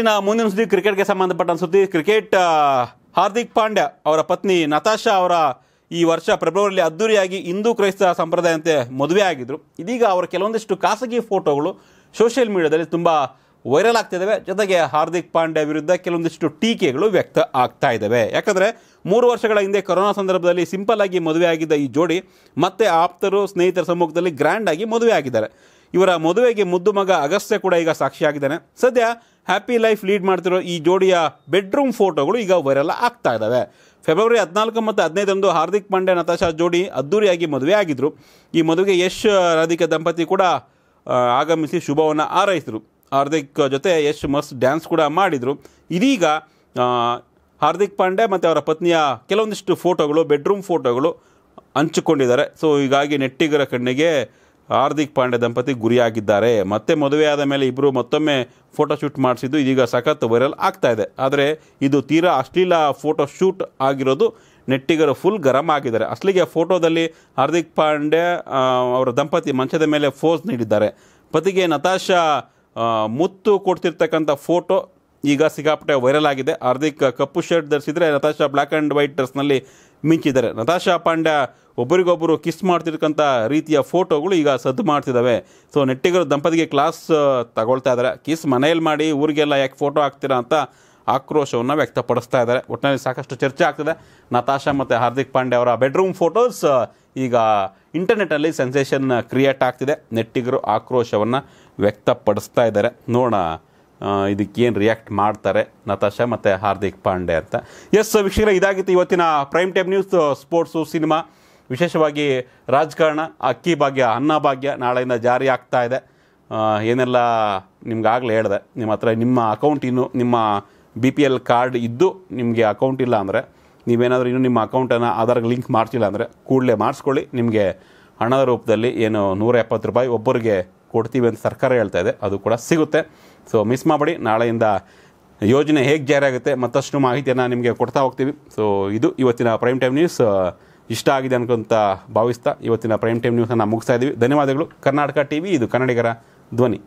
ಇನ್ನ ಮುಂದಿನ ಸುದ್ದಿ ಕ್ರಿಕೆಟ್ಗೆ ಸಂಬಂಧಪಟ್ಟ ಸುದ್ದಿ ಕ್ರಿಕೆಟ್ ಹಾರ್ದಿಕ್ ಪಾಂಡ್ಯ ಅವರ ಪತ್ನಿ ನತಾಶಾ ಅವರ ಈ ವರ್ಷ ಫೆಬ್ರವರಿಯಲ್ಲಿ ಅದ್ದೂರಿಯಾಗಿ ಹಿಂದೂ ಕ್ರೈಸ್ತ ಸಂಪ್ರದಾಯಂತೆ ಮದುವೆ ಆಗಿದ್ದರು ಇದೀಗ ಅವರ ಕೆಲವೊಂದಿಷ್ಟು ಖಾಸಗಿ ಫೋಟೋಗಳು ಸೋಷಿಯಲ್ ಮೀಡಿಯಾದಲ್ಲಿ ತುಂಬ ವೈರಲ್ ಆಗ್ತಿದ್ದಾವೆ ಜೊತೆಗೆ ಹಾರ್ದಿಕ್ ಪಾಂಡ್ಯ ವಿರುದ್ಧ ಕೆಲವೊಂದಿಷ್ಟು ಟೀಕೆಗಳು ವ್ಯಕ್ತ ಆಗ್ತಾ ಇದ್ದಾವೆ ಯಾಕಂದರೆ ಮೂರು ವರ್ಷಗಳ ಹಿಂದೆ ಕೊರೋನಾ ಸಂದರ್ಭದಲ್ಲಿ ಸಿಂಪಲ್ ಆಗಿ ಮದುವೆ ಆಗಿದ್ದ ಈ ಜೋಡಿ ಮತ್ತೆ ಆಪ್ತರು ಸ್ನೇಹಿತರ ಸಮ್ಮುಖದಲ್ಲಿ ಗ್ರ್ಯಾಂಡ್ ಆಗಿ ಮದುವೆ ಆಗಿದ್ದಾರೆ ಇವರ ಮದುವೆಗೆ ಮುದ್ದು ಮಗ ಅಗಸ್ತ್ಯ ಕೂಡ ಈಗ ಸಾಕ್ಷಿಯಾಗಿದ್ದಾನೆ ಸದ್ಯ ಹ್ಯಾಪಿ ಲೈಫ್ ಲೀಡ್ ಮಾಡ್ತಿರೋ ಈ ಜೋಡಿಯ ಬೆಡ್ರೂಮ್ ಫೋಟೋಗಳು ಈಗ ವೈರಲ್ ಆಗ್ತಾ ಇದ್ದಾವೆ ಫೆಬ್ರವರಿ ಹದಿನಾಲ್ಕು ಮತ್ತು ಹದಿನೈದರಂದು ಹಾರ್ದಿಕ್ ಪಾಂಡೆ ನತಾಶಾ ಜೋಡಿ ಅದ್ದೂರಿಯಾಗಿ ಮದುವೆ ಆಗಿದ್ದರು ಈ ಮದುವೆಗೆ ಯಶ್ ರಾಧಿಕಾ ದಂಪತಿ ಕೂಡ ಆಗಮಿಸಿ ಶುಭವನ್ನು ಆರೈಸಿದರು ಹಾರ್ದಿಕ್ ಜೊತೆ ಯಶ್ ಮಸ್ತ್ ಡ್ಯಾನ್ಸ್ ಕೂಡ ಮಾಡಿದರು ಇದೀಗ ಹಾರ್ದಿಕ್ ಪಾಂಡೆ ಮತ್ತು ಅವರ ಪತ್ನಿಯ ಕೆಲವೊಂದಿಷ್ಟು ಫೋಟೋಗಳು ಬೆಡ್ರೂಮ್ ಫೋಟೋಗಳು ಹಂಚಿಕೊಂಡಿದ್ದಾರೆ ಸೊ ಹೀಗಾಗಿ ನೆಟ್ಟಿಗರ ಕಣ್ಣಿಗೆ ಹಾರ್ದಿಕ್ ಪಾಂಡೆ ದಂಪತಿ ಗುರಿಯಾಗಿದ್ದಾರೆ ಮತ್ತೆ ಮದುವೆ ಆದ ಮೇಲೆ ಇಬ್ಬರು ಮತ್ತೊಮ್ಮೆ ಫೋಟೋಶೂಟ್ ಮಾಡಿಸಿದ್ದು ಇದೀಗ ಸಖತ್ ವೈರಲ್ ಆಗ್ತಾ ಇದೆ ಆದರೆ ಇದು ತೀರಾ ಅಶ್ಲೀಲ ಫೋಟೋಶೂಟ್ ಆಗಿರೋದು ನೆಟ್ಟಿಗರು ಫುಲ್ ಗರಂ ಆಗಿದ್ದಾರೆ ಅಸಲಿಗೆ ಫೋಟೋದಲ್ಲಿ ಹಾರ್ದಿಕ್ ಪಾಂಡೆ ಅವರ ದಂಪತಿ ಮಂಚದ ಮೇಲೆ ಫೋಸ್ ನೀಡಿದ್ದಾರೆ ಪತಿಗೆ ನತಾಶಾ ಮುತ್ತು ಕೊಡ್ತಿರ್ತಕ್ಕಂಥ ಫೋಟೋ ಈಗ ಸಿಗಾಪಟ್ಟೆ ವೈರಲ್ ಆಗಿದೆ ಹಾರ್ದಿಕ್ ಕಪ್ಪು ಶರ್ಟ್ ಧರಿಸಿದರೆ ನತಾಶಾ ಬ್ಲ್ಯಾಕ್ ಆ್ಯಂಡ್ ವೈಟ್ ಡ್ರೆಸ್ನಲ್ಲಿ ಮಿಂಚಿದ್ದಾರೆ ನತಾಶಾ ಪಾಂಡ್ಯ ಒಬ್ಬರಿಗೊಬ್ಬರು ಕಿಸ್ ಮಾಡ್ತಿರ್ತಕ್ಕಂಥ ರೀತಿಯ ಫೋಟೋಗಳು ಈಗ ಸದ್ದು ಮಾಡ್ತಿದ್ದಾವೆ ಸೊ ನೆಟ್ಟಿಗರು ದಂಪತಿಗೆ ಕ್ಲಾಸ್ ತಗೊಳ್ತಾ ಇದ್ದಾರೆ ಕಿಸ್ ಮನೆಯಲ್ಲಿ ಮಾಡಿ ಊರಿಗೆಲ್ಲ ಯಾಕೆ ಫೋಟೋ ಹಾಕ್ತೀರಾ ಅಂತ ಆಕ್ರೋಶವನ್ನು ವ್ಯಕ್ತಪಡಿಸ್ತಾ ಇದ್ದಾರೆ ಒಟ್ಟಿನಲ್ಲಿ ಸಾಕಷ್ಟು ಚರ್ಚೆ ಆಗ್ತಿದೆ ನತಾಶಾ ಮತ್ತು ಹಾರ್ದಿಕ್ ಪಾಂಡೆ ಅವರ ಬೆಡ್ರೂಮ್ ಫೋಟೋಸ್ ಈಗ ಇಂಟರ್ನೆಟ್ನಲ್ಲಿ ಸೆನ್ಸೇಷನ್ ಕ್ರಿಯೇಟ್ ಆಗ್ತಿದೆ ನೆಟ್ಟಿಗರು ಆಕ್ರೋಶವನ್ನು ವ್ಯಕ್ತಪಡಿಸ್ತಾ ಇದ್ದಾರೆ ನೋಡೋಣ ಇದಕ್ಕೇನು ರಿಯಾಕ್ಟ್ ಮಾಡ್ತಾರೆ ನತಾಶಾ ಮತ್ತು ಹಾರ್ದಿಕ್ ಪಾಂಡೆ ಅಂತ ಎಸ್ ವೀಕ್ಷಕರ ಇದಾಗಿತ್ತು ಇವತ್ತಿನ prime time news sports cinema ವಿಶೇಷವಾಗಿ ರಾಜಕಾರಣ ಅಕ್ಕಿ ಭಾಗ್ಯ ಅನ್ನ ಭಾಗ್ಯ ನಾಳೆಯಿಂದ ಜಾರಿ ಆಗ್ತಾ ಇದೆ ಏನೆಲ್ಲ ನಿಮ್ಗಾಗಲೇ ಹೇಳಿದೆ ನಿಮ್ಮ ಹತ್ರ ನಿಮ್ಮ ಅಕೌಂಟ್ ಇನ್ನು ನಿಮ್ಮ ಬಿ ಪಿ ಎಲ್ ಕಾರ್ಡ್ ಇದ್ದು ನಿಮಗೆ ಅಕೌಂಟ್ ಇಲ್ಲ ಅಂದರೆ ನೀವೇನಾದರೂ ಇನ್ನೂ ನಿಮ್ಮ ಅಕೌಂಟನ್ನು ಆಧಾರ್ಗೆ ಲಿಂಕ್ ಮಾಡ್ತಿಲ್ಲ ಅಂದರೆ ಕೂಡಲೇ ಮಾಡಿಸ್ಕೊಳ್ಳಿ ನಿಮಗೆ ಹಣದ ರೂಪದಲ್ಲಿ ಏನು ನೂರ ಎಪ್ಪತ್ತು ರೂಪಾಯಿ ಒಬ್ಬರಿಗೆ ಕೊಡ್ತೀವಿ ಅಂತ ಸರ್ಕಾರ ಹೇಳ್ತಾ ಇದೆ ಅದು ಕೂಡ ಸಿಗುತ್ತೆ ಸೊ ಮಿಸ್ ಮಾಡಬೇಡಿ ನಾಳೆಯಿಂದ ಯೋಜನೆ ಹೇಗೆ ಜಾರಿಯಾಗುತ್ತೆ ಮತ್ತಷ್ಟು ಮಾಹಿತಿಯನ್ನು ನಿಮಗೆ ಕೊಡ್ತಾ ಹೋಗ್ತೀವಿ ಸೊ ಇದು ಇವತ್ತಿನ ಪ್ರೈಮ್ ಟೈಮ್ ನ್ಯೂಸ್ ಇಷ್ಟ ಆಗಿದೆ ಅನ್ಕೊಂತ ಭಾವಿಸ್ತಾ ಇವತ್ತಿನ ಪ್ರೈಮ್ ಟೈಮ್ ನ್ಯೂಸನ್ನು ಮುಗಿಸ್ತಾ ಇದ್ದೀವಿ ಧನ್ಯವಾದಗಳು ಕರ್ನಾಟಕ ಟಿ ವಿ ಇದು ಕನ್ನಡಿಗರ ಧ್ವನಿ